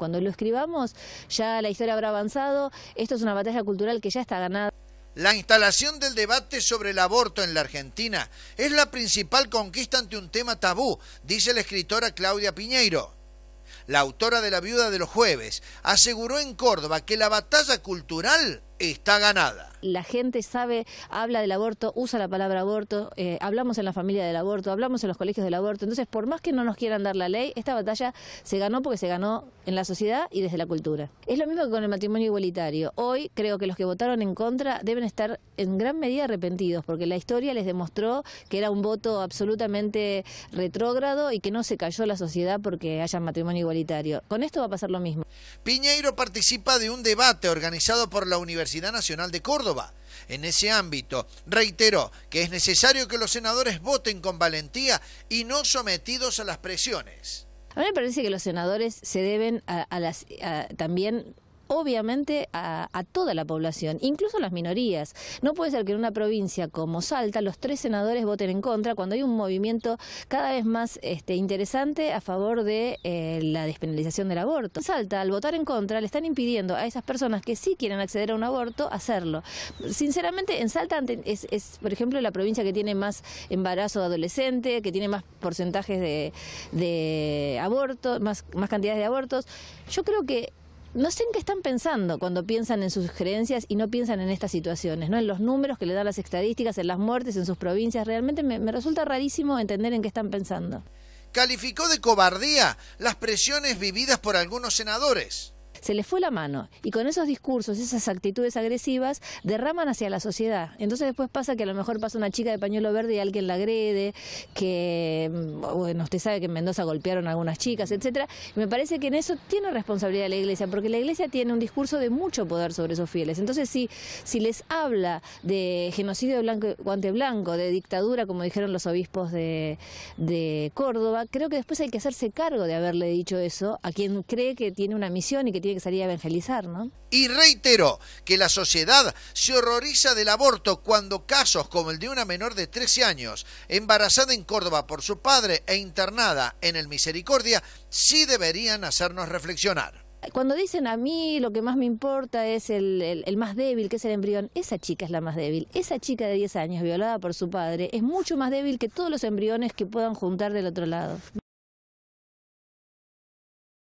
Cuando lo escribamos, ya la historia habrá avanzado, esto es una batalla cultural que ya está ganada. La instalación del debate sobre el aborto en la Argentina es la principal conquista ante un tema tabú, dice la escritora Claudia Piñeiro. La autora de La viuda de los jueves aseguró en Córdoba que la batalla cultural está ganada. La gente sabe, habla del aborto, usa la palabra aborto, eh, hablamos en la familia del aborto, hablamos en los colegios del aborto. Entonces, por más que no nos quieran dar la ley, esta batalla se ganó porque se ganó en la sociedad y desde la cultura. Es lo mismo que con el matrimonio igualitario. Hoy creo que los que votaron en contra deben estar en gran medida arrepentidos porque la historia les demostró que era un voto absolutamente retrógrado y que no se cayó la sociedad porque haya matrimonio igualitario. Con esto va a pasar lo mismo. Piñeiro participa de un debate organizado por la Universidad Nacional de Córdoba. En ese ámbito, reiteró que es necesario que los senadores voten con valentía y no sometidos a las presiones. A mí me parece que los senadores se deben a, a las, también obviamente a, toda la población, incluso a las minorías. No puede ser que en una provincia como Salta los tres senadores voten en contra cuando hay un movimiento cada vez más este, interesante a favor de eh, la despenalización del aborto. Salta, al votar en contra, le están impidiendo a esas personas que sí quieren acceder a un aborto hacerlo. Sinceramente, en Salta es, por ejemplo, la provincia que tiene más embarazo de adolescente, que tiene más porcentajes de, abortos, aborto, más, más cantidades de abortos. Yo creo que no sé en qué están pensando cuando piensan en sus creencias y no piensan en estas situaciones, ¿no? En los números que le dan las estadísticas, en las muertes, en sus provincias. Realmente me resulta rarísimo entender en qué están pensando. Calificó de cobardía las presiones vividas por algunos senadores se les fue la mano y con esos discursos, esas actitudes agresivas, derraman hacia la sociedad. Entonces después pasa que a lo mejor pasa una chica de pañuelo verde y alguien la agrede, que, mm, bueno, usted sabe que en Mendoza golpearon a algunas chicas, etcétera. Me parece que en eso tiene responsabilidad la iglesia, porque la iglesia tiene un discurso de mucho poder sobre esos fieles. Entonces, si, si les habla de genocidio blanco, guante blanco, de dictadura, como dijeron los obispos de, de Córdoba, creo que después hay que hacerse cargo de haberle dicho eso a quien cree que tiene una misión y que tiene que sería evangelizar, ¿no? Y reitero que la sociedad se horroriza del aborto cuando casos como el de una menor de 13 años, embarazada en Córdoba por su padre e internada en el Misericordia, sí deberían hacernos reflexionar. Cuando dicen a mí lo que más me importa es el, el, más débil, que es el embrión, esa chica es la más débil. Esa chica de 10 años violada por su padre es mucho más débil que todos los embriones que puedan juntar del otro lado.